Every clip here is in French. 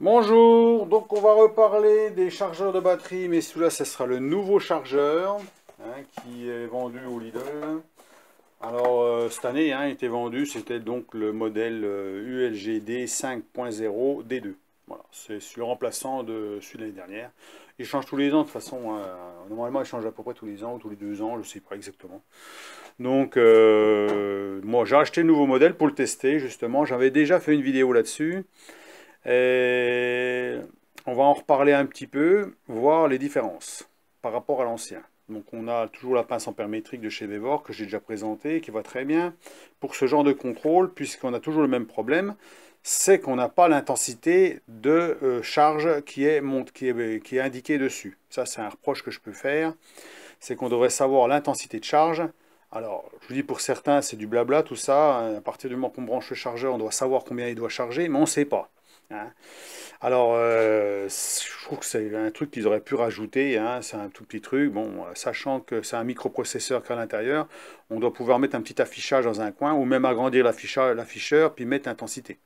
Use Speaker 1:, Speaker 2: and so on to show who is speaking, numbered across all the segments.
Speaker 1: Bonjour, donc on va reparler des chargeurs de batterie, mais celui-là, ce sera le nouveau chargeur hein, qui est vendu au Lidl. Alors, euh, cette année, il hein, était vendu, c'était donc le modèle ULGD 5.0 D2. c'est le remplaçant de celui de l'année dernière. Il change tous les ans, de toute façon, hein. normalement, il change à peu près tous les ans ou tous les deux ans, je ne sais pas exactement. Donc, euh, moi, j'ai acheté le nouveau modèle pour le tester, justement. J'avais déjà fait une vidéo là-dessus. Et euh, on va en reparler un petit peu, voir les différences par rapport à l'ancien. Donc on a toujours la pince en de chez Vevor que j'ai déjà présentée, qui va très bien pour ce genre de contrôle, puisqu'on a toujours le même problème, c'est qu'on n'a pas l'intensité de euh, charge qui est, euh, qui est, indiquée dessus. Ça c'est un reproche que je peux faire, c'est qu'on devrait savoir l'intensité de charge. Alors je vous dis pour certains c'est du blabla tout ça, à partir du moment qu'on branche le chargeur on doit savoir combien il doit charger, mais on ne sait pas. Hein. Alors, euh, je trouve que c'est un truc qu'ils auraient pu rajouter, hein. c'est un tout petit truc. Bon, euh, sachant que c'est un microprocesseur qu'à l'intérieur, on doit pouvoir mettre un petit affichage dans un coin, ou même agrandir l'afficheur, puis mettre intensité.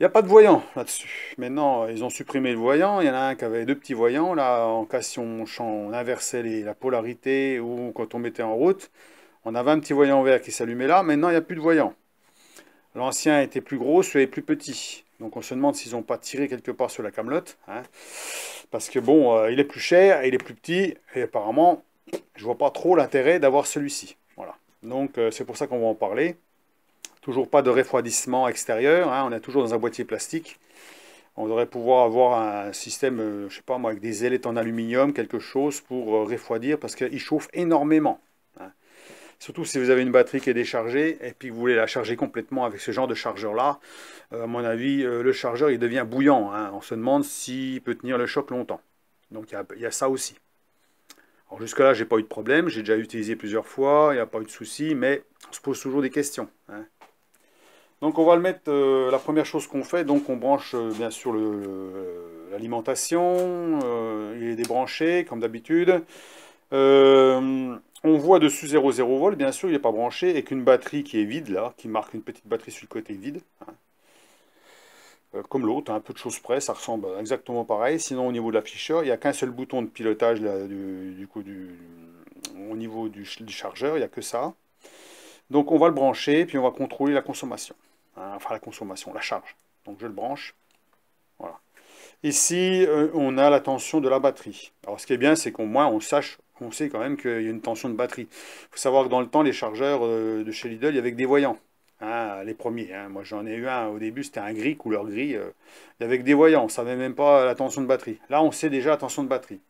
Speaker 1: Il n'y a pas de voyant là-dessus. Maintenant, ils ont supprimé le voyant. Il y en a un qui avait deux petits voyants. Là, en cas si on, inversait la polarité ou quand on mettait en route, on avait un petit voyant vert qui s'allumait là. Maintenant, il n'y a plus de voyant. L'ancien était plus gros, celui est plus petit. Donc on se demande s'ils n'ont pas tiré quelque part sur la camelote. Hein. parce que bon, euh, il est plus cher, il est plus petit, et apparemment, je vois pas trop l'intérêt d'avoir celui-ci. Voilà. Donc euh, c'est pour ça qu'on va en parler. Toujours pas de refroidissement extérieur, hein. on est toujours dans un boîtier plastique. On devrait pouvoir avoir un système, je euh, je sais pas moi, avec des ailettes en aluminium, quelque chose pour refroidir, parce qu'il chauffe énormément. Surtout si vous avez une batterie qui est déchargée et puis vous voulez la charger complètement avec ce genre de chargeur-là, euh, à mon avis, euh, le chargeur, il devient bouillant. Hein. On se demande s'il peut tenir le choc longtemps. Donc il y, a ça aussi. Alors jusque-là, j'ai pas eu de problème. J'ai déjà utilisé plusieurs fois. Il n'y a pas eu de souci, mais on se pose toujours des questions. Hein. Donc on va le mettre, euh, la première chose qu'on fait, donc on branche bien sûr l'alimentation, il est débranché comme d'habitude. On voit dessus 0,0 v bien sûr, il n'est pas branché, et qu'une batterie qui est vide, là, qui marque une petite batterie sur le côté vide, hein. euh, comme l'autre, hein, un peu de choses près, ça ressemble exactement pareil. Sinon, au niveau de l'afficheur, il n'y a qu'un seul bouton de pilotage, du, coup, du, au niveau du, chargeur, il n'y a que ça. Donc, on va le brancher, puis on va contrôler la consommation. Hein, enfin, la consommation, la charge. Donc, je le branche. Voilà. Ici, euh, on a la tension de la batterie. Alors, ce qui est bien, c'est qu'au moins, on sache on sait quand même qu'il y a une tension de batterie. Il faut savoir que dans le temps, les chargeurs euh, de chez Lidl, il y avait des voyants. Ah, les premiers, hein. moi j'en ai eu un au début, c'était un gris, couleur gris, euh. avait avec des voyants, on ne savait même pas la tension de batterie. Là, on sait déjà la tension de batterie.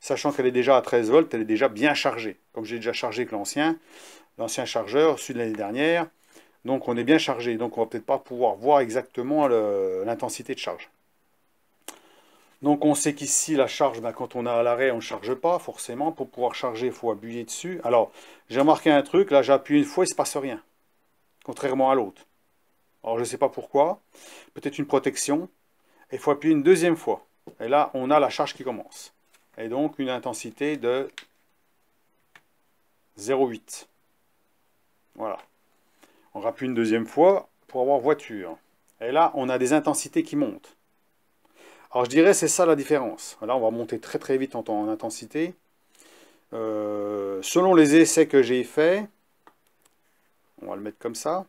Speaker 1: Sachant qu'elle est déjà à 13 volts, elle est déjà bien chargée. Comme j'ai déjà chargé avec l'ancien, l'ancien chargeur, celui de l'année dernière, donc on est bien chargé. Donc on va peut-être pas pouvoir voir exactement l'intensité de charge. Donc on sait qu'ici, la charge, ben, quand on a à l'arrêt, on ne charge pas, forcément. Pour pouvoir charger, il faut appuyer dessus. Alors, j'ai remarqué un truc, là j'appuie une fois, il ne se passe rien. Contrairement à l'autre. Alors je ne sais pas pourquoi. Peut-être une protection. Il faut appuyer une deuxième fois. Et là, on a la charge qui commence. Et donc une intensité de 0,8. Voilà. On rappuie une deuxième fois pour avoir voiture. Et là, on a des intensités qui montent. Alors je dirais c'est ça la différence. Là on va monter très très vite en, en intensité. Euh, selon les essais que j'ai faits, on va le mettre comme ça.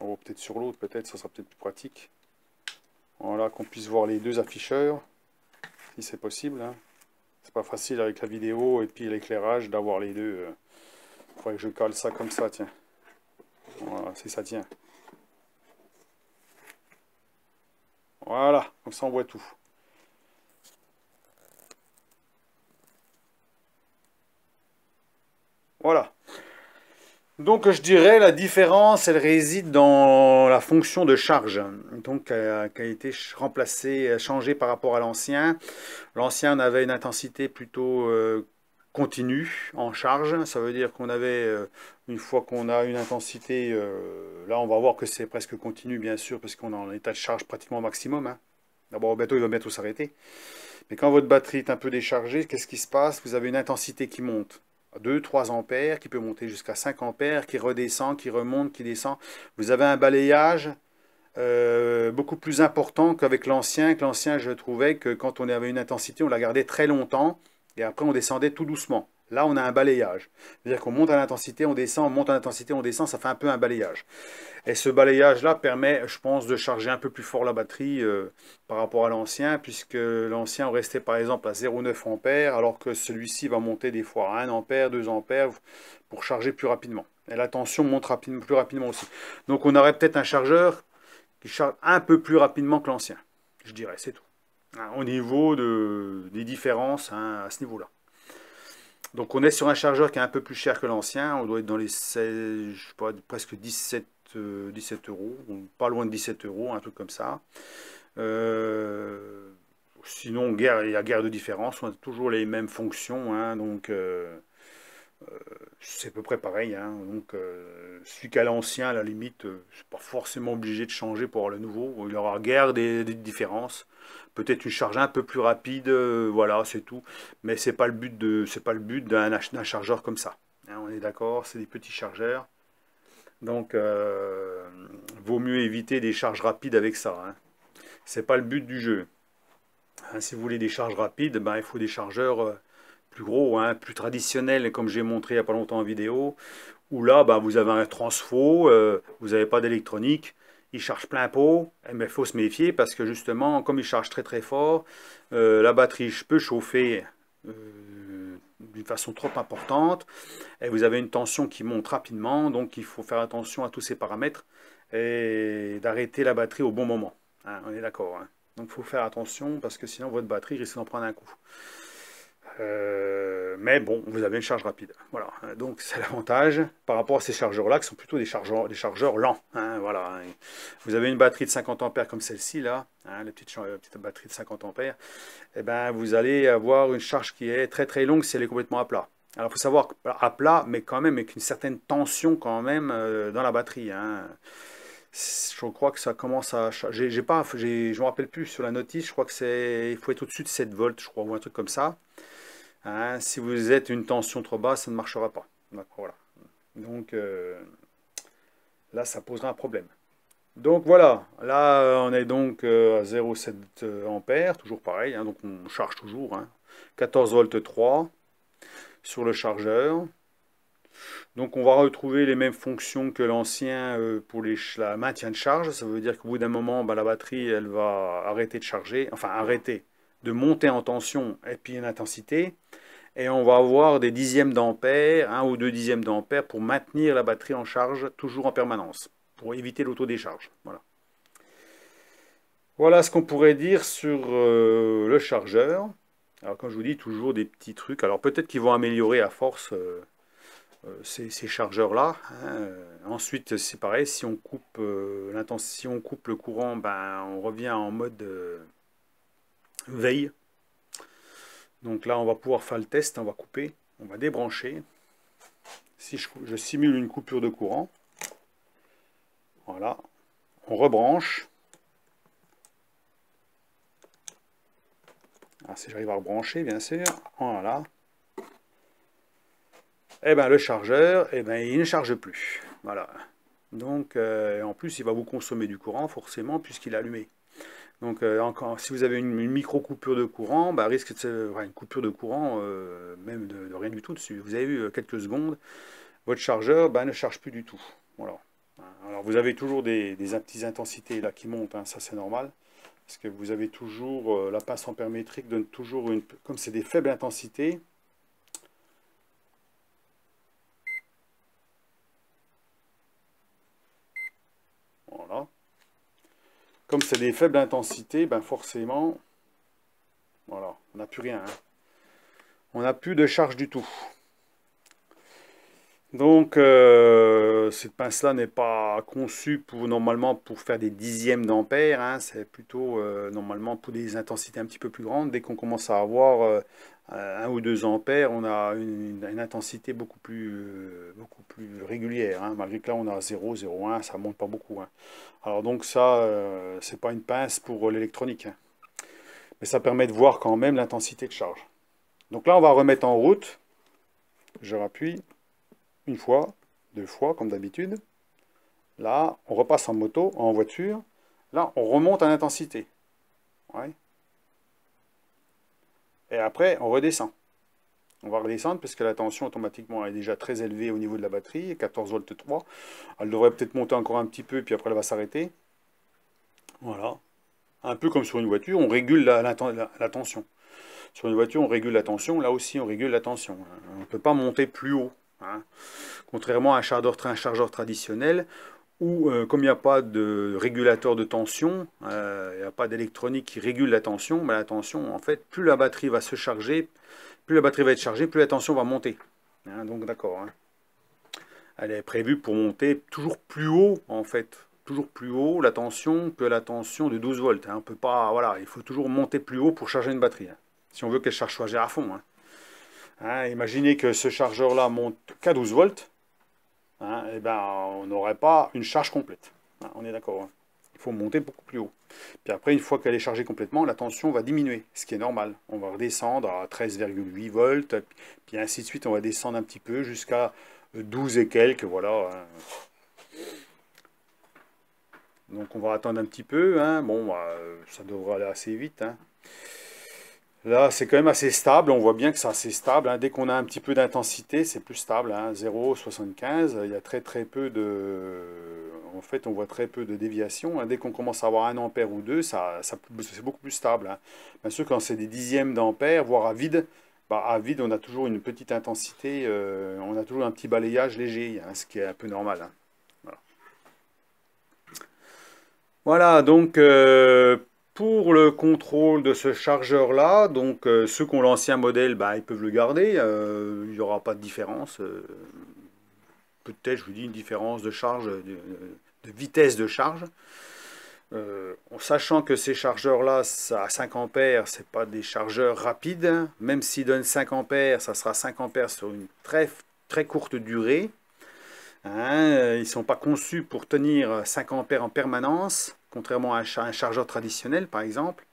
Speaker 1: On oh, peut-être sur l'autre, peut-être, ça sera peut-être plus pratique. Voilà, qu'on puisse voir les deux afficheurs, si c'est possible. Hein. C'est pas facile avec la vidéo et puis l'éclairage d'avoir les deux. Il euh, faudrait que je cale ça comme ça, tiens. Voilà, si ça tient. Voilà, comme ça on voit tout. Voilà. Donc je dirais la différence, elle réside dans la fonction de charge, donc euh, qui a été remplacée, changée par rapport à l'ancien. L'ancien, avait une intensité plutôt euh, continue, en charge. Ça veut dire qu'on avait, euh, une fois qu'on a une intensité, euh, là on va voir que c'est presque continu bien sûr, parce qu'on est en état de charge pratiquement maximum. Hein. d'abord D'abord, bientôt, il va bientôt s'arrêter. Mais quand votre batterie est un peu déchargée, qu'est-ce qui se passe Vous avez une intensité qui monte. 2-3 ampères, qui peut monter jusqu'à 5 ampères, qui redescend, qui remonte, qui descend. Vous avez un balayage euh, beaucoup plus important qu'avec l'ancien, que l'ancien, je trouvais que quand on avait une intensité, on la gardait très longtemps. Et après, on descendait tout doucement. Là, on a un balayage. C'est-à-dire qu'on monte à l'intensité, on descend, on monte à l'intensité, on descend, ça fait un peu un balayage. Et ce balayage-là permet, je pense, de charger un peu plus fort la batterie euh, par rapport à l'ancien, puisque l'ancien restait par exemple à 0,9 A, alors que celui-ci va monter des fois à 1 ampère, 2 ampères, pour charger plus rapidement. Et la tension monte plus rapidement aussi. Donc on aurait peut-être un chargeur qui charge un peu plus rapidement que l'ancien, je dirais, c'est tout. Hein, au niveau des différences hein, à ce niveau-là. Donc on est sur un chargeur qui est un peu plus cher que l'ancien, on doit être dans les 16, je sais pas, presque 17, euh, euros, pas loin de 17 euros, un truc comme ça. Euh, sinon, guerre, il y a guerre de différence, on a toujours les mêmes fonctions, hein, donc euh, c'est à peu près pareil. donc celui qui a l'ancien, à la limite, je ne suis pas forcément obligé de changer pour avoir le nouveau, il aura guerre des différences peut-être une charge un peu plus rapide, euh, voilà, c'est tout. Mais c'est pas le but de, c'est pas le but d'un chargeur comme ça. Hein, on est d'accord, c'est des petits chargeurs. Donc, euh, vaut mieux éviter des charges rapides avec ça. Hein. C'est pas le but du jeu. Hein, si vous voulez des charges rapides, ben, il faut des chargeurs euh, plus gros, plus traditionnels, comme j'ai montré il n'y a pas longtemps en vidéo, où là, ben, vous avez un transfo, vous n'avez pas d'électronique, il charge plein pot, mais eh il ben, faut se méfier parce que justement, comme il charge très très fort, euh, la batterie peut chauffer euh, d'une façon trop importante et vous avez une tension qui monte rapidement, donc il faut faire attention à tous ces paramètres et d'arrêter la batterie au bon moment. Hein, on est d'accord. Hein. Donc il faut faire attention parce que sinon votre batterie risque d'en prendre un coup. Euh, mais bon, vous avez une charge rapide. Voilà. Donc c'est l'avantage par rapport à ces chargeurs-là, qui sont plutôt des chargeurs, des chargeurs lents. Hein, voilà. Vous avez une batterie de 50 ampères comme celle-ci là, hein, la, petite, batterie de 50 ampères. Et eh ben vous allez avoir une charge qui est très très longue si elle est complètement à plat. Alors il faut savoir à plat, mais quand même avec une certaine tension quand même euh, dans la batterie. Hein. je crois que ça commence à j'ai pas je me rappelle plus sur la notice je crois que c'est il faut être au-dessus de 7 volts je crois ou un truc comme ça Hein, si vous êtes une tension trop basse, ça ne marchera pas. Voilà. Donc euh, là, ça posera un problème. Donc voilà, là euh, on est donc euh, à 0,7 A, toujours pareil, hein, donc on charge toujours, 14 hein. volts 3 sur le chargeur. Donc on va retrouver les mêmes fonctions que l'ancien pour les, la maintien de charge, ça veut dire qu'au bout d'un moment, bah, la batterie elle va arrêter de charger, enfin arrêter, de monter en tension et puis en intensité. Et on va avoir des dixièmes d'ampère, un ou deux dixièmes d'ampère, pour maintenir la batterie en charge toujours en permanence, pour éviter l'autodécharge. Voilà. voilà ce qu'on pourrait dire sur euh, le chargeur. Alors comme je vous dis, toujours des petits trucs. Alors peut-être qu'ils vont améliorer à force euh, euh, ces, chargeurs-là. Hein. Ensuite, c'est pareil, si on coupe, si on coupe le courant, ben, on revient en mode veille. Donc là, on va pouvoir faire le test, on va couper, on va débrancher. Si je, simule une coupure de courant, voilà, on rebranche. Ah, si j'arrive à rebrancher, bien sûr, voilà. Et eh ben le chargeur, et eh ben, il ne charge plus. Voilà. Donc, euh, en plus, il va vous consommer du courant, forcément, puisqu'il est allumé. Donc, euh, encore, si vous avez une, micro-coupure de courant, bah, risque de une coupure de courant, euh, même de, rien du tout dessus. Vous avez eu euh, quelques secondes, votre chargeur bah, ne charge plus du tout. Alors, vous avez toujours des, des petites intensités là qui montent, hein, ça c'est normal. Parce que vous avez toujours, la pince en donne toujours, une, comme c'est des faibles intensités, Comme c'est des faibles intensités, ben forcément, voilà, on n'a plus rien. Hein. On n'a plus de charge du tout. Donc, euh, cette pince-là n'est pas conçue pour, normalement pour faire des dixièmes d'ampères, hein. c'est plutôt euh, normalement pour des intensités un petit peu plus grandes. Dès qu'on commence à avoir euh, un ou deux ampères, on a une, intensité beaucoup plus, régulière. Hein. malgré que là, on a 0, 1, ça ne monte pas beaucoup. Hein. Alors donc ça, ce n'est pas une pince pour l'électronique. Mais ça permet de voir quand même l'intensité de charge. Donc là, on va remettre en route. Je rappuie une fois, deux fois, comme d'habitude. Là, on repasse en moto, en voiture. Là, on remonte en intensité. Et après, on redescend. On va redescendre parce que la tension automatiquement est déjà très élevée au niveau de la batterie, 14 volts 3. Elle devrait peut-être monter encore un petit peu, puis après elle va s'arrêter. Voilà. Un peu comme sur une voiture, on régule la, tension. Sur une voiture, on régule la tension. Là aussi, on régule la tension. On ne peut pas monter plus haut. Hein. Contrairement à un chargeur, traditionnel, où euh, comme il n'y a pas de régulateur de tension, euh, il n'y a pas d'électronique qui régule la tension, bah, la tension, en fait, plus la batterie va se charger, plus la batterie va être chargée, plus la tension va monter. Hein. donc d'accord. Hein. Elle est prévue pour monter toujours plus haut, en fait. Toujours plus haut la tension que la tension de 12 volts. On peut pas, voilà, il faut toujours monter plus haut pour charger une batterie. si on veut qu'elle charge à fond. Hein, imaginez que ce chargeur-là monte qu'à 12 volts, et hein, eh ben, on n'aurait pas une charge complète. Hein, on est d'accord. Il faut monter beaucoup plus haut. Puis après, une fois qu'elle est chargée complètement, la tension va diminuer, ce qui est normal. On va redescendre à 13,8 volts, puis ainsi de suite, on va descendre un petit peu jusqu'à 12 euh, et quelques, voilà. Donc on va attendre un petit peu, bon, bah, ça devrait aller assez vite. Là, c'est quand même assez stable. On voit bien que c'est assez stable. Hein. Dès qu'on a un petit peu d'intensité, c'est plus stable. 0,75, hein. il y a très très peu de... En fait, on voit très peu de déviation. Hein. Dès qu'on commence à avoir un ampère ou deux, ça, c'est beaucoup plus stable. Bien sûr, quand c'est des dixièmes d'ampère, voire à vide, bah, à vide, on a toujours une petite intensité. Euh, on a toujours un petit balayage léger, ce qui est un peu normal. Voilà. donc... Euh, pour le contrôle de ce chargeur-là, donc euh, ceux qui ont l'ancien modèle, bah, ils peuvent le garder, euh, il n'y aura pas de différence. Euh, peut-être, je vous dis, une différence de charge, de, vitesse de charge. en sachant que ces chargeurs-là, à 5 A, ce pas des chargeurs rapides. Même s'ils donnent 5 A, ça sera 5 A sur une très, très courte durée. Hein, ils ne sont pas conçus pour tenir 5 A en permanence contrairement à un, chargeur traditionnel par exemple,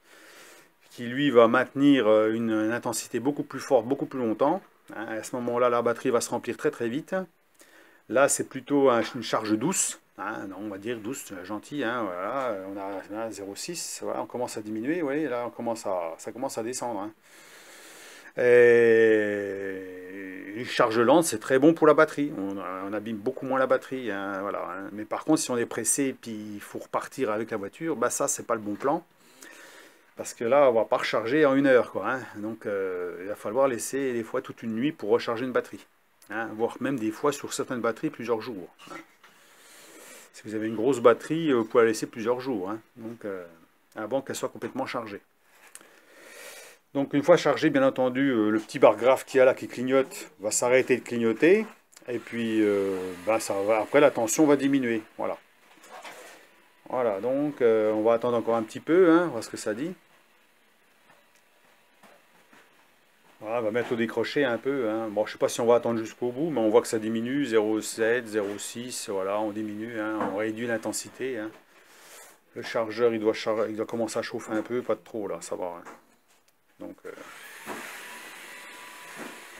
Speaker 1: qui lui va maintenir euh, une, intensité beaucoup plus forte, beaucoup plus longtemps. Hein, à ce moment-là, la batterie va se remplir très très vite. Là, c'est plutôt une charge douce, hein, on va dire douce, gentille. Hein, voilà, on a, 0,6, on commence à diminuer, Oui, là on commence ça commence à descendre. Euh, une charge lente, c'est très bon pour la batterie. On, abîme beaucoup moins la batterie. Hein, voilà, hein. Mais par contre, si on est pressé et puis il faut repartir avec la voiture, bah ça, c'est pas le bon plan. Parce que là, on va pas recharger en une heure. Quoi, hein. Donc, euh, il va falloir laisser des fois toute une nuit pour recharger une batterie. Voire même des fois sur certaines batteries plusieurs jours. Si vous avez une grosse batterie, euh, vous pouvez la laisser plusieurs jours. Donc, avant qu'elle soit complètement chargée. Donc une fois chargé, bien entendu, euh, le petit bar qu'il qui a là qui clignote va s'arrêter de clignoter. Et puis euh, ben, après la tension va diminuer. Voilà. Voilà, donc euh, on va attendre encore un petit peu, hein, voir ce que ça dit. Voilà, on va mettre au décroché un peu. Hein. Bon, je ne sais pas si on va attendre jusqu'au bout, mais on voit que ça diminue, 0,7, 0,6, voilà, on diminue, hein. on réduit l'intensité. Hein. Le chargeur, il doit, il doit, commencer à chauffer un peu, pas de trop là, ça va. Donc euh,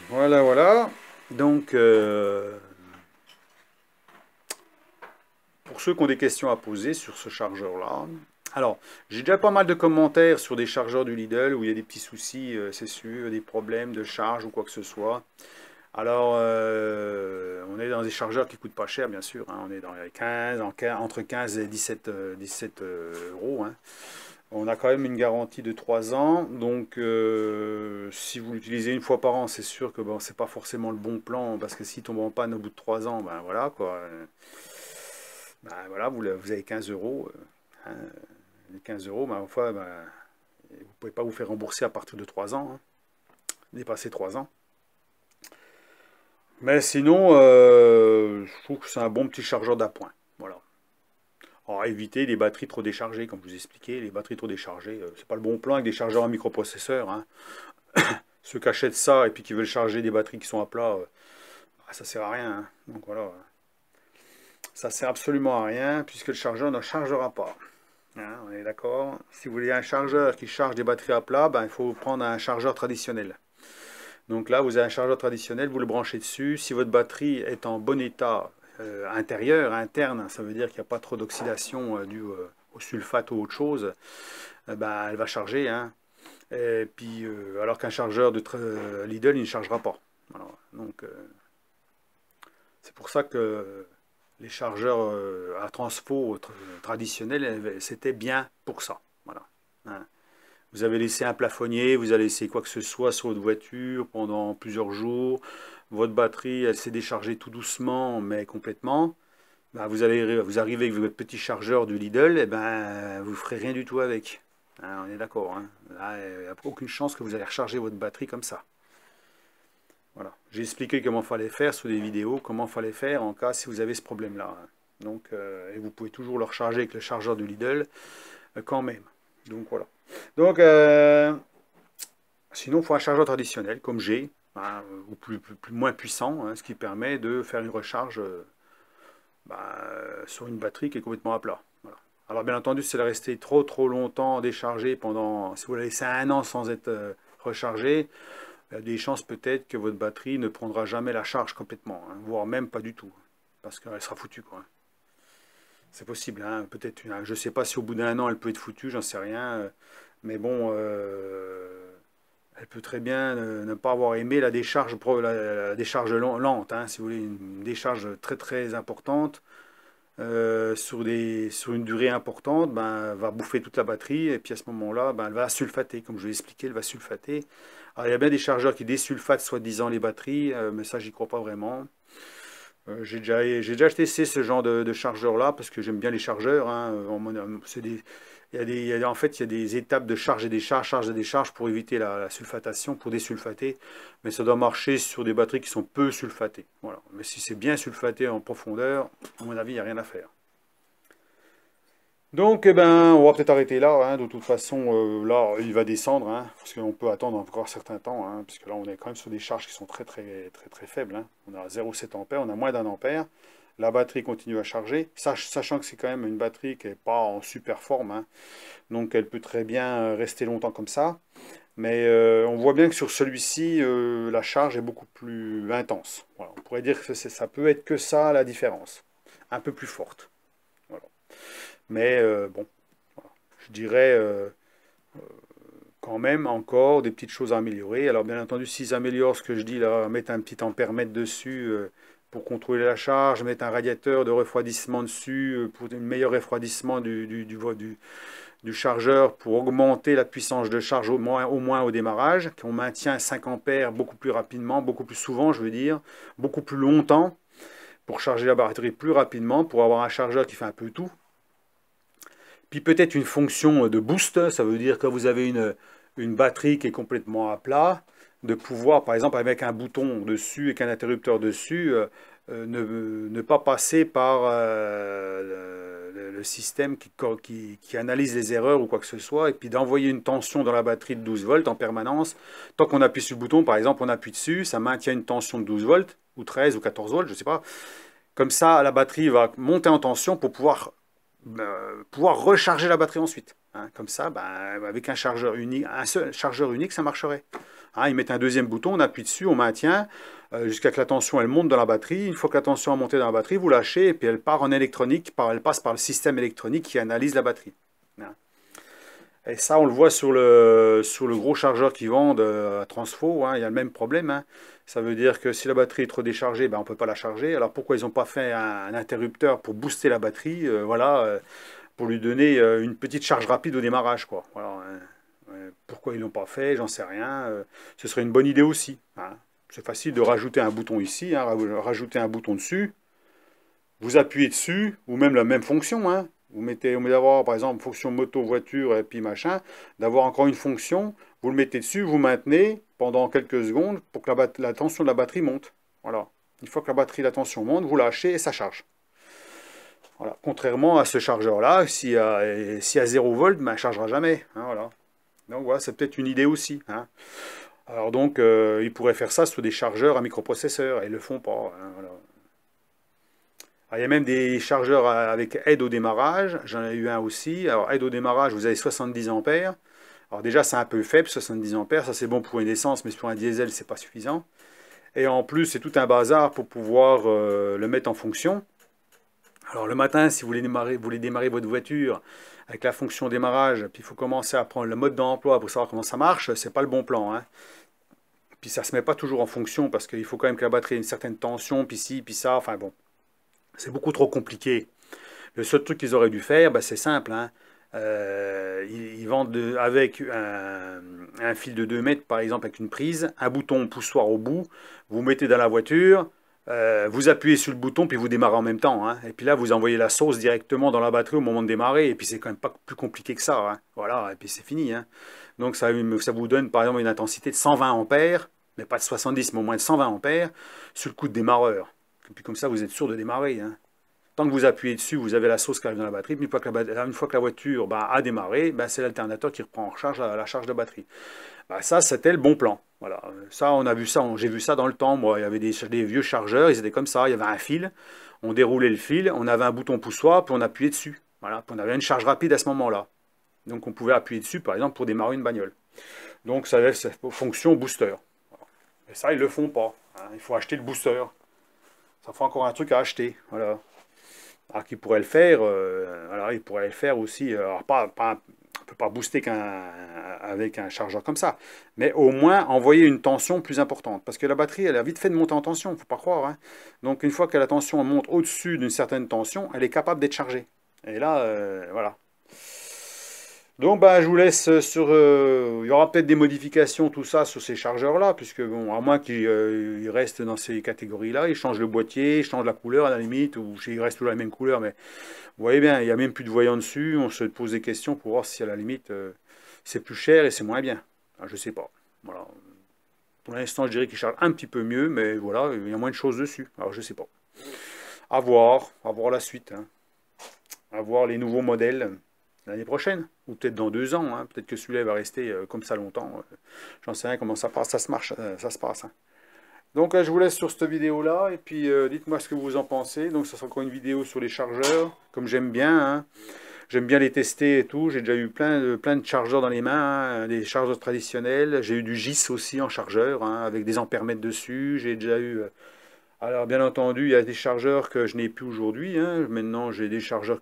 Speaker 1: voilà, voilà. Donc euh, pour ceux qui ont des questions à poser sur ce chargeur-là, alors j'ai déjà pas mal de commentaires sur des chargeurs du Lidl où il y a des petits soucis, euh, c'est sûr, des problèmes de charge ou quoi que ce soit. Alors, on est dans des chargeurs qui coûtent pas cher, bien sûr. Hein. on est dans les 15, en entre 15 et 17, 17 euros. Hein. On a quand même une garantie de 3 ans, donc euh, si vous l'utilisez une fois par an, c'est sûr que ce c'est pas forcément le bon plan, parce que s'il tombe en panne au bout de 3 ans, ben voilà quoi. Euh, ben voilà, vous, avez 15 euros. les euh, 15 hein. euros, ben, enfin, ben, vous ne pouvez pas vous faire rembourser à partir de 3 ans, hein. dépasser 3 ans. Mais sinon, je trouve que c'est un bon petit chargeur d'appoint éviter les batteries trop déchargées, comme je vous expliquais, les batteries trop déchargées, euh, c'est pas le bon plan avec des chargeurs à microprocesseur. Hein. Ceux qui achètent ça et puis qui veulent charger des batteries qui sont à plat, euh, ah, ça sert à rien. Hein. Donc voilà, ça sert absolument à rien puisque le chargeur ne chargera pas. Hein, on est d'accord Si vous voulez un chargeur qui charge des batteries à plat, ben, il faut prendre un chargeur traditionnel. Donc là, vous avez un chargeur traditionnel, vous le branchez dessus. Si votre batterie est en bon état, euh, intérieure, interne, hein, ça veut dire qu'il n'y a pas trop d'oxydation euh, due euh, au sulfate ou autre chose, bah, elle va charger. Hein. puis, alors qu'un chargeur de Lidl, il ne chargera pas. donc, c'est pour ça que les chargeurs à transpo traditionnels, eh, c'était bien pour ça. Vous avez laissé un plafonnier, vous avez laissé quoi que ce soit sur votre voiture pendant plusieurs jours, votre batterie elle s'est déchargée tout doucement mais complètement, bah, vous, arrivez avec votre petit chargeur du Lidl, et eh ben vous ne ferez rien du tout avec. Hein, on est d'accord. Hein. il n'y a aucune chance que vous allez recharger votre batterie comme ça. Voilà. J'ai expliqué comment il fallait faire sous des vidéos, comment il fallait faire en cas si vous avez ce problème-là. Hein. Donc, euh, vous pouvez toujours le recharger avec le chargeur du Lidl euh, quand même. Donc voilà. Donc, euh, sinon, il faut un chargeur traditionnel, comme j'ai, hein, ou plus, moins puissant, hein, ce qui permet de faire une recharge euh, bah, sur une batterie qui est complètement à plat. Alors bien entendu, si elle restait trop trop longtemps déchargée pendant, si vous la laissez un an sans être euh, rechargée, il y a des chances peut-être que votre batterie ne prendra jamais la charge complètement, hein, voire même pas du tout, parce qu'elle sera foutue. Quoi, c'est possible, hein, peut-être Je sais pas si au bout d'un an elle peut être foutue, j'en sais rien. Euh, mais bon, euh, elle peut très bien ne pas avoir aimé la décharge, la décharge lente, hein, si vous voulez, une décharge très très importante. Euh, sur, des, sur une durée importante, ben, va bouffer toute la batterie, et puis à ce moment-là, ben, elle va sulfater, comme je l'ai expliqué, elle va sulfater. Alors, il y a bien des chargeurs qui désulfatent soi-disant les batteries, mais ça, j'y crois pas vraiment. Euh, j'ai déjà, acheté ce genre de, chargeur-là parce que j'aime bien les chargeurs. en fait, il y a des étapes de charge et décharge, charge et décharge pour éviter la, sulfatation, pour désulfater. Mais ça doit marcher sur des batteries qui sont peu sulfatées. Mais si c'est bien sulfaté en profondeur, à mon avis, il n'y a rien à faire. Donc, eh ben, on va peut-être arrêter là. Hein. De toute façon, euh, là, il va descendre, hein, parce qu'on peut attendre encore un certain temps, hein, puisque là, on est quand même sur des charges qui sont très, très, très, très faibles. On a 0,7 A, on a moins d'un ampère. La batterie continue à charger, sachant que c'est quand même une batterie qui n'est pas en super forme. donc, elle peut très bien euh, rester longtemps comme ça. Mais euh, on voit bien que sur celui-ci, la charge est beaucoup plus intense. on pourrait dire que ça peut être que ça, la différence. Un peu plus forte. Mais euh, bon, je dirais euh, euh, quand même encore des petites choses à améliorer. Alors bien entendu, s'ils améliorent ce que je dis là, mettre un petit mètre dessus pour contrôler la charge, mettre un radiateur de refroidissement dessus pour un meilleur refroidissement du, chargeur pour augmenter la puissance de charge au moins, au, démarrage, qu'on maintient 5 ampères beaucoup plus rapidement, beaucoup plus souvent, je veux dire, beaucoup plus longtemps, pour charger la batterie plus rapidement, pour avoir un chargeur qui fait un peu tout, puis peut-être une fonction euh, de boost, ça veut dire que vous avez une, une batterie qui est complètement à plat, de pouvoir, par exemple, avec un bouton dessus et qu'un interrupteur dessus, euh, euh, ne, pas passer par le, système qui, qui, qui, analyse les erreurs ou quoi que ce soit, et puis d'envoyer une tension dans la batterie de 12 volts en permanence. Tant qu'on appuie sur le bouton, par exemple, on appuie dessus, ça maintient une tension de 12 volts, ou 13 ou 14 volts, je sais pas. Comme ça, la batterie va monter en tension pour pouvoir bah, pouvoir recharger la batterie ensuite. Hein. comme ça, bah, avec un chargeur unique, un seul chargeur unique, ça marcherait. Hein, ils mettent un deuxième bouton, on appuie dessus, on maintient euh, jusqu'à ce que la tension elle monte dans la batterie. Une fois que la tension a monté dans la batterie, vous lâchez et puis elle part en électronique, elle passe par le système électronique qui analyse la batterie. Et ça, on le voit sur le, sur le gros chargeur qu'ils vendent euh, à Transfo, hein, il y a le même problème. Hein. Ça veut dire que si la batterie est trop déchargée, ben, on ne peut pas la charger. Alors pourquoi ils n'ont pas fait un, interrupteur pour booster la batterie euh, Voilà, euh, pour lui donner une petite charge rapide au démarrage. Quoi. Hein. Pourquoi ils l'ont pas fait J'en sais rien. ce serait une bonne idée aussi. C'est facile de rajouter un bouton ici, rajouter un bouton dessus. Vous appuyez dessus, ou même la même fonction, vous mettez, au lieu d'avoir, par exemple, fonction moto, voiture, et puis machin, d'avoir encore une fonction, vous le mettez dessus, vous maintenez pendant quelques secondes pour que la, tension de la batterie monte. Voilà. Une fois que la batterie, la tension monte, vous lâchez et ça charge. Voilà. Contrairement à ce chargeur-là, s'il y, a, si à 0 volt, ben, il ne chargera jamais. Hein, voilà. Donc voilà, c'est peut-être une idée aussi. Hein. Alors donc, euh, ils pourraient faire ça sur des chargeurs à microprocesseurs, et ne le font pas. Hein, ah, il y a même des chargeurs avec aide au démarrage. J'en ai eu un aussi. Alors, aide au démarrage, vous avez 70 ampères. Alors déjà, c'est un peu faible, 70 ampères. Ça, c'est bon pour une essence, mais pour un diesel, c'est pas suffisant. Et en plus, c'est tout un bazar pour pouvoir euh, le mettre en fonction. Alors le matin, si vous voulez démarrer, votre voiture avec la fonction démarrage, puis il faut commencer à prendre le mode d'emploi pour savoir comment ça marche, c'est pas le bon plan. Hein. puis ça se met pas toujours en fonction parce qu'il faut quand même que la batterie ait une certaine tension, puis ci, puis ça, enfin bon. C'est beaucoup trop compliqué. Le seul truc qu'ils auraient dû faire, ben, c'est simple. Hein. Euh, ils, vendent avec un, fil de 2 mètres, par exemple, avec une prise, un bouton poussoir au bout, vous mettez dans la voiture, euh, vous appuyez sur le bouton, puis vous démarrez en même temps. Hein. Et puis là, vous envoyez la sauce directement dans la batterie au moment de démarrer, et puis c'est quand même pas plus compliqué que ça. Hein. Voilà, et puis c'est fini. Donc ça, ça vous donne, par exemple, une intensité de 120 ampères, mais pas de 70, mais au moins de 120 ampères, sur le coup de démarreur. Et Puis comme ça, vous êtes sûr de démarrer. Hein. Tant que vous appuyez dessus, vous avez la sauce qui arrive dans la batterie. une fois que la, voiture bah, a démarré, bah, c'est l'alternateur qui reprend en charge la, charge de batterie. Bah, ça, c'était le bon plan. Ça, on a vu ça, j'ai vu ça dans le temps. il y avait des, vieux chargeurs, ils étaient comme ça. Il y avait un fil, on déroulait le fil, on avait un bouton poussoir, puis on appuyait dessus. Voilà. on avait une charge rapide à ce moment-là. Donc on pouvait appuyer dessus, par exemple, pour démarrer une bagnole. Donc ça avait cette fonction booster. ça, ils ne le font pas. Hein. Il faut acheter le booster ça fera encore un truc à acheter. Voilà. Alors qu'il pourrait le faire, euh, alors il pourrait le faire aussi, euh, alors pas, on ne peut pas booster avec un chargeur comme ça, mais au moins envoyer une tension plus importante, parce que la batterie, elle a vite fait de monter en tension, il ne faut pas croire. Hein. Donc une fois que la tension monte au-dessus d'une certaine tension, elle est capable d'être chargée. Et là, euh, voilà. Donc bah, je vous laisse euh, sur... Euh, il y aura peut-être des modifications, tout ça, sur ces chargeurs-là, puisque bon, à moins qu'ils euh, restent dans ces catégories-là, ils changent le boîtier, ils changent la couleur à la limite, ou ils restent toujours la même couleur, mais vous voyez bien, il n'y a même plus de voyant dessus, on se pose des questions pour voir si à la limite c'est plus cher et c'est moins bien. Alors, je sais pas. Pour l'instant, je dirais qu'ils chargent un petit peu mieux, mais voilà, il y a moins de choses dessus. Alors je sais pas. À voir, à voir la suite. Hein. À voir les nouveaux modèles l'année prochaine peut-être dans deux ans. Hein, peut-être que celui-là va rester euh, comme ça longtemps. Euh, j'en sais rien comment ça, passe, ça se marche, euh, ça se passe. Hein. Donc je vous laisse sur cette vidéo-là, et puis dites-moi ce que vous en pensez. Donc ça sera encore une vidéo sur les chargeurs, comme j'aime bien. Hein. J'aime bien les tester et tout. J'ai déjà eu plein de, plein de chargeurs dans les mains, des chargeurs traditionnels. J'ai eu du GIS aussi en chargeur, avec des ampères dessus. J'ai déjà eu... Alors bien entendu, il y a des chargeurs que je n'ai plus aujourd'hui. Maintenant, j'ai des chargeurs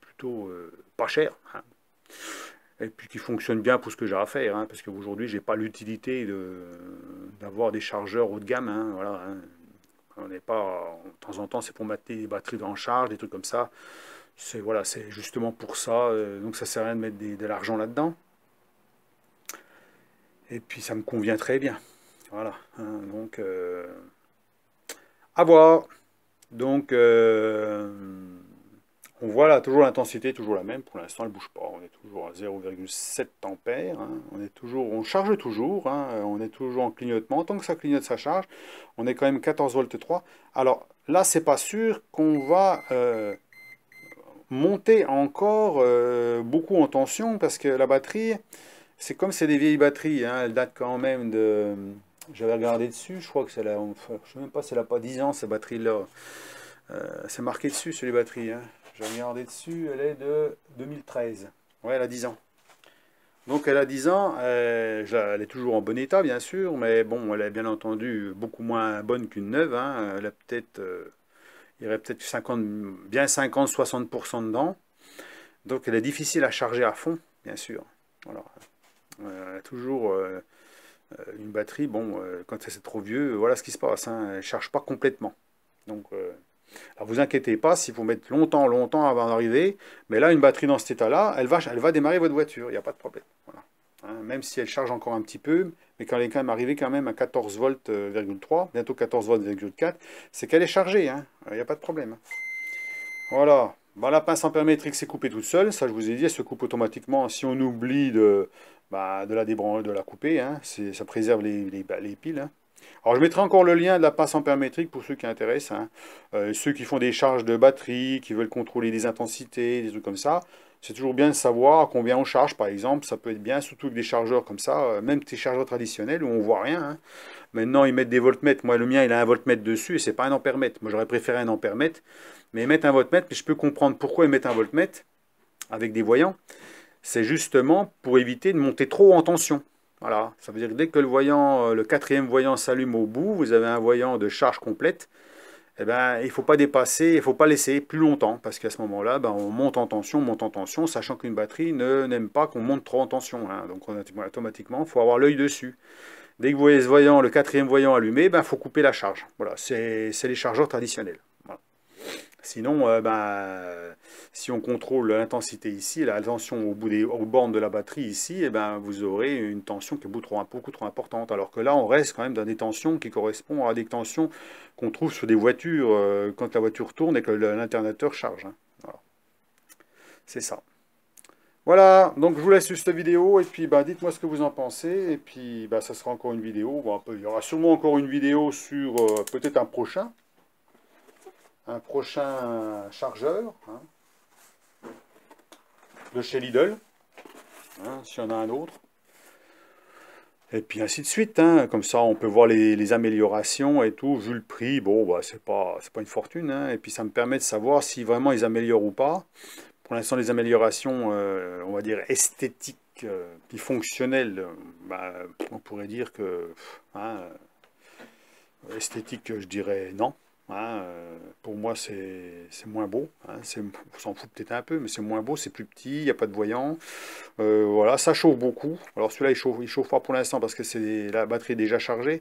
Speaker 1: plutôt pas chers, et puis qui fonctionne bien pour ce que j'ai à faire, hein, parce qu'aujourd'hui, j'ai pas l'utilité d'avoir des chargeurs haut de gamme. Hein, voilà, hein. On n'est pas, de temps en temps, c'est pour mettre des batteries en charge, des trucs comme ça. C'est voilà, c'est justement pour ça. Euh, donc ça sert à rien de mettre de l'argent là-dedans. Et puis ça me convient très bien. Voilà. donc euh, à voir. Donc euh, on voit là toujours l'intensité toujours la même, pour l'instant elle ne bouge pas, on est toujours à 0,7 ampères, hein. on, est toujours, on charge toujours, hein. on est toujours en clignotement, tant que ça clignote ça charge, on est quand même 14 volts 3. Alors là c'est pas sûr qu'on va euh, monter encore euh, beaucoup en tension, parce que la batterie, c'est comme c'est des vieilles batteries, hein. elle date quand même de... J'avais regardé dessus, je crois que c'est la... Je sais même pas si elle n'a pas 10 ans cette batterie-là. Euh, c'est marqué dessus sur les batteries. Je regarder dessus, elle est de 2013. Ouais, elle a 10 ans. Donc elle a 10 ans, euh, elle, est toujours en bon état bien sûr, mais bon, elle est bien entendu beaucoup moins bonne qu'une neuve. Hein. Elle a peut-être, euh, il y aurait peut-être 50, bien 50-60% dedans. Donc elle est difficile à charger à fond, bien sûr. Alors, euh, elle a toujours une batterie, bon, quand c'est trop vieux, voilà ce qui se passe, hein. elle ne charge pas complètement. Donc... Alors vous inquiétez pas si vous mettez longtemps, longtemps avant d'arriver, mais là, une batterie dans cet état-là, elle va, elle va démarrer votre voiture, il n'y a pas de problème. Hein, même si elle charge encore un petit peu, mais quand elle est quand même arrivée quand même à 14 volts, euh, bientôt 14 volts, c'est qu'elle est chargée, hein. il n'y a pas de problème. Voilà. Bah, la pince ampère c'est s'est coupée toute seule, ça je vous ai dit, elle se coupe automatiquement si on oublie de, bah, la de la couper, hein. ça préserve les bah, piles. Alors je mettrai encore le lien de la passe ampère-métrique pour ceux qui intéressent. Hein. Euh, ceux qui font des charges de batterie, qui veulent contrôler des intensités, des trucs comme ça. C'est toujours bien de savoir combien on charge, par exemple. Ça peut être bien, surtout avec des chargeurs comme ça, euh, même des chargeurs traditionnels où on voit rien. Hein. Maintenant, ils mettent des voltmètres. Moi, le mien, il a un voltmètre dessus et c'est pas un mètre, Moi, j'aurais préféré un mètre, Mais ils mettent un voltmètre, mais je peux comprendre pourquoi ils mettent un voltmètre avec des voyants. C'est justement pour éviter de monter trop en tension. Voilà, ça veut dire que dès que le, voyant, euh, le quatrième voyant s'allume au bout, vous avez un voyant de charge complète, eh ben, il ne faut pas dépasser, il ne faut pas laisser plus longtemps, parce qu'à ce moment-là, ben, on monte en tension, on monte en tension, sachant qu'une batterie n'aime pas qu'on monte trop en tension. Hein. donc automatiquement, il faut avoir l'œil dessus. Dès que vous voyez ce voyant, le quatrième voyant allumé, il ben, faut couper la charge. Voilà, c'est les chargeurs traditionnels. Sinon, euh, bah, euh, si on contrôle l'intensité ici, la tension au bout des, aux bornes de la batterie ici, et eh ben, vous aurez une tension qui est beaucoup trop, importante. Alors que là, on reste quand même dans des tensions qui correspondent à des tensions qu'on trouve sur des voitures euh, quand la voiture tourne et que l'internateur charge. Hein. C'est ça. Voilà, donc je vous laisse sur cette vidéo, et puis bah, dites-moi ce que vous en pensez, et puis bah, ça sera encore une vidéo, il y aura sûrement encore une vidéo sur peut-être un prochain, un prochain chargeur hein, de chez Lidl, hein, s'il y en a un autre. Et puis ainsi de suite, hein, comme ça on peut voir les, améliorations et tout, vu le prix, bon bah c'est pas, pas une fortune, hein. et puis ça me permet de savoir si vraiment ils améliorent ou pas. Pour l'instant les améliorations, euh, on va dire esthétiques, euh, puis fonctionnelles, euh, bah, on pourrait dire que, Esthétiques, esthétique je dirais non, Hein, euh, pour moi, c'est moins beau. Hein, on s'en fout peut-être un peu, mais c'est moins beau, c'est plus petit, il n'y a pas de voyant. Euh, voilà, ça chauffe beaucoup. Alors celui-là, il chauffe, il chauffe pas pour l'instant parce que c'est la batterie est déjà chargée.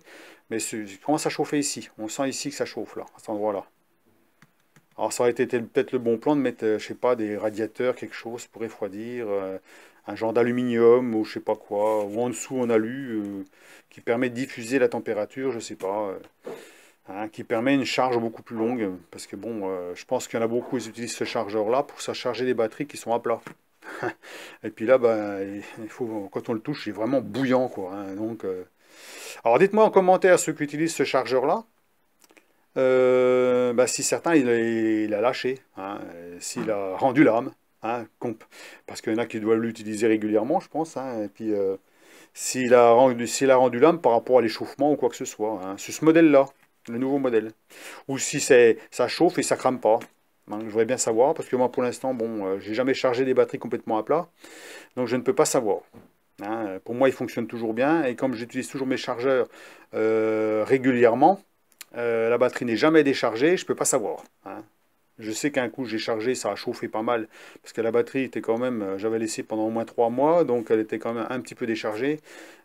Speaker 1: Mais il commence à chauffer ici. On sent ici que ça chauffe, là, à cet endroit-là. Alors ça aurait été peut-être le bon plan de mettre, euh, je sais pas, des radiateurs, quelque chose pour refroidir, un genre d'aluminium ou je sais pas quoi, ou en dessous en alu, qui permet de diffuser la température, je sais pas. Hein, qui permet une charge beaucoup plus longue. Parce que bon, euh, je pense qu'il y en a beaucoup, qui utilisent ce chargeur-là pour ça charger des batteries qui sont à plat. et puis là, ben, il faut, quand on le touche, il est vraiment bouillant. Quoi, hein. donc, euh, Alors dites-moi en commentaire ceux qui utilisent ce chargeur-là. Euh, ben, si certains il, a lâché, hein, s'il a rendu l'âme, hein, parce qu'il y en a qui doivent l'utiliser régulièrement, je pense. et puis s'il a rendu l'âme par rapport à l'échauffement ou quoi que ce soit. Sur ce modèle-là, le nouveau modèle. Ou si ça chauffe et ça crame pas. Hein, je voudrais bien savoir, parce que moi pour l'instant, bon, euh, j'ai jamais chargé des batteries complètement à plat, donc je ne peux pas savoir. Hein, pour moi, il fonctionne toujours bien, et comme j'utilise toujours mes chargeurs euh, régulièrement, euh, la batterie n'est jamais déchargée, je ne peux pas savoir. Hein. Je sais qu'un coup j'ai chargé, ça a chauffé pas mal, parce que la batterie était quand même, euh, j'avais laissé pendant au moins 3 mois, donc elle était quand même un petit peu déchargée.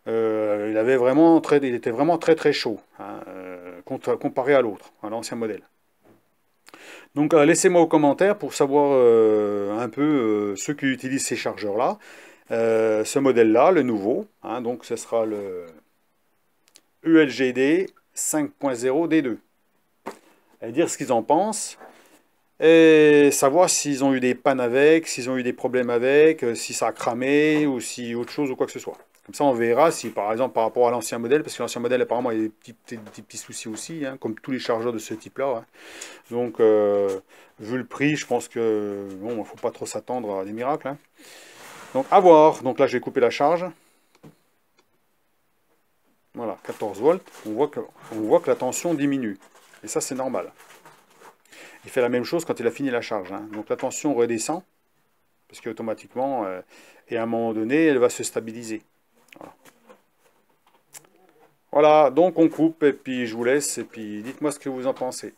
Speaker 1: Euh, il, avait vraiment il était vraiment très très chaud, hein, euh, comparé à l'autre, à l'ancien modèle. Donc laissez-moi aux commentaire pour savoir un peu ceux qui utilisent ces chargeurs-là. ce modèle-là, le nouveau, hein, donc ce sera le ULGD 5.0 D2. Et dire ce qu'ils en pensent et savoir s'ils ont eu des pannes avec, s'ils ont eu des problèmes avec, euh, si ça a cramé ou si autre chose ou quoi que ce soit. Comme ça, on verra si, par exemple, par rapport à l'ancien modèle, parce que l'ancien modèle, apparemment, il y a des petits, petits soucis aussi, hein, comme tous les chargeurs de ce type-là. Hein. Donc, euh, vu le prix, je pense que ne faut pas trop s'attendre à des miracles. Hein. Donc, à voir. Donc là, je vais couper la charge. Voilà, 14 volts. On voit que, on voit que la tension diminue. Et ça, c'est normal. Il fait la même chose quand il a fini la charge. Hein. Donc la tension redescend, parce qu'automatiquement, euh, et à un moment donné, elle va se stabiliser. voilà, donc on coupe, et puis je vous laisse, et puis dites-moi ce que vous en pensez.